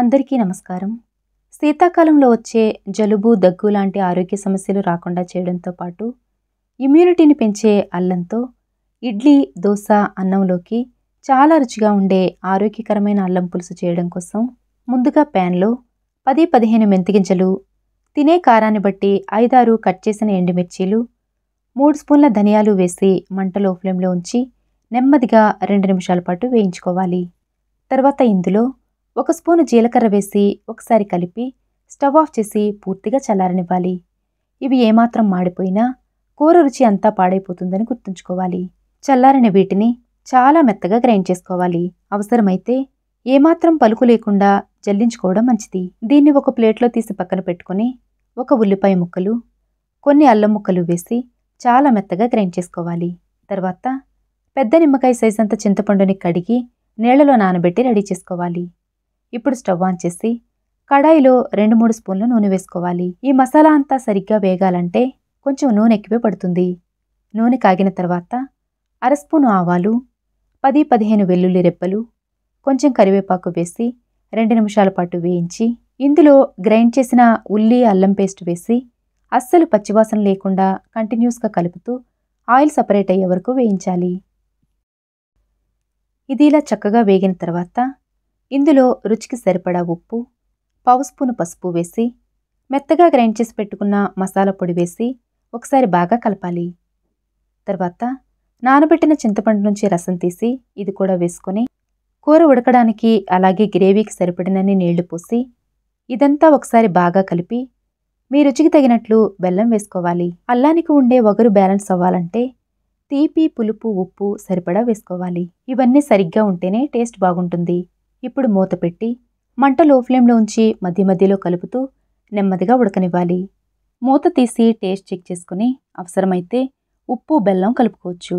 అందరికీ నమస్కారం శీతాకాలంలో వచ్చే జలుబు దగ్గు లాంటి ఆరోగ్య సమస్యలు రాకుండా చేయడంతో పాటు ఇమ్యూనిటీని పెంచే అల్లంతో ఇడ్లీ దోశ అన్నంలోకి చాలా రుచిగా ఉండే ఆరోగ్యకరమైన అల్లం పులుసు చేయడం కోసం ముందుగా ప్యాన్లో పది పదిహేను మెంతిగింజలు తినే కారాన్ని బట్టి ఐదారు కట్ చేసిన ఎండుమిర్చీలు మూడు స్పూన్ల ధనియాలు వేసి మంటలో ఫ్లేమ్లో ఉంచి నెమ్మదిగా రెండు నిమిషాల పాటు వేయించుకోవాలి తర్వాత ఇందులో ఒక స్పూను జీలకర్ర వేసి ఒకసారి కలిపి స్టవ్ ఆఫ్ చేసి పూర్తిగా చల్లారనివ్వాలి ఇవి ఏమాత్రం మాడిపోయినా కూర రుచి అంతా పాడైపోతుందని గుర్తుంచుకోవాలి చల్లారిన వీటిని చాలా మెత్తగా గ్రైండ్ చేసుకోవాలి అవసరమైతే ఏమాత్రం పలుకు లేకుండా జల్లించుకోవడం మంచిది దీన్ని ఒక ప్లేట్లో తీసి పక్కన పెట్టుకుని ఒక ఉల్లిపాయ ముక్కలు కొన్ని అల్లం ముక్కలు వేసి చాలా మెత్తగా గ్రైండ్ చేసుకోవాలి తర్వాత పెద్ద నిమ్మకాయ సైజ్ అంత చింతపండుని కడిగి నీళ్లలో నానబెట్టి రెడీ చేసుకోవాలి ఇప్పుడు స్టవ్ ఆన్ చేసి కడాయిలో రెండు మూడు స్పూన్లు నూనె వేసుకోవాలి ఈ మసాలా అంతా సరిగ్గా వేగాలంటే కొంచెం నూనె ఎక్కువే పడుతుంది నూనె కాగిన తర్వాత అర స్పూను ఆవాలు పది పదిహేను వెల్లుల్లి రెప్పలు కొంచెం కరివేపాకు వేసి రెండు నిమిషాల పాటు వేయించి ఇందులో గ్రైండ్ చేసిన ఉల్లి అల్లం పేస్ట్ వేసి అస్సలు పచ్చివాసన లేకుండా కంటిన్యూస్గా కలుపుతూ ఆయిల్ సపరేట్ అయ్యే వరకు వేయించాలి ఇది ఇలా చక్కగా వేగిన తర్వాత ఇందులో రుచికి సరిపడా ఉప్పు పావు స్పూను పసుపు వేసి మెత్తగా గ్రైండ్ చేసి పెట్టుకున్న మసాలా పొడి వేసి ఒకసారి బాగా కలపాలి తర్వాత నానబెట్టిన చింతపండు నుంచి రసం తీసి ఇది కూడా వేసుకొని కూర ఉడకడానికి అలాగే గ్రేవీకి సరిపడినన్ని నీళ్లు పోసి ఇదంతా ఒకసారి బాగా కలిపి మీ రుచికి తగినట్లు బెల్లం వేసుకోవాలి అల్లానికి ఉండే వగరు బ్యాలెన్స్ అవ్వాలంటే తీపి పులుపు ఉప్పు సరిపడా వేసుకోవాలి ఇవన్నీ సరిగ్గా ఉంటేనే టేస్ట్ బాగుంటుంది ఇప్పుడు మూత పెట్టి మంట లో ఫ్లేమ్లో ఉంచి మధ్య మధ్యలో కలుపుతూ నెమ్మదిగా ఉడకనివ్వాలి మూత తీసి టేస్ట్ చెక్ చేసుకుని అవసరమైతే ఉప్పు బెల్లం కలుపుకోవచ్చు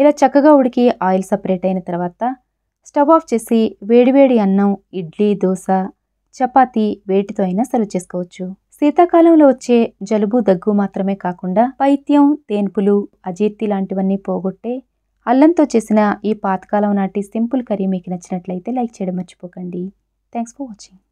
ఇలా చక్కగా ఉడికి ఆయిల్ సపరేట్ అయిన తర్వాత స్టవ్ ఆఫ్ చేసి వేడివేడి అన్నం ఇడ్లీ దోశ చపాతి వేటితో అయినా సర్వ్ చేసుకోవచ్చు శీతాకాలంలో వచ్చే జలుబు దగ్గు మాత్రమే కాకుండా పైత్యం తేన్పులు అజీర్తి లాంటివన్నీ పోగొట్టే అల్లంతో చేసిన ఈ పాతకాలం నాటి సింపుల్ కర్రీ మీకు నచ్చినట్లయితే లైక్ చేయడం మర్చిపోకండి థ్యాంక్స్ ఫర్ వాచింగ్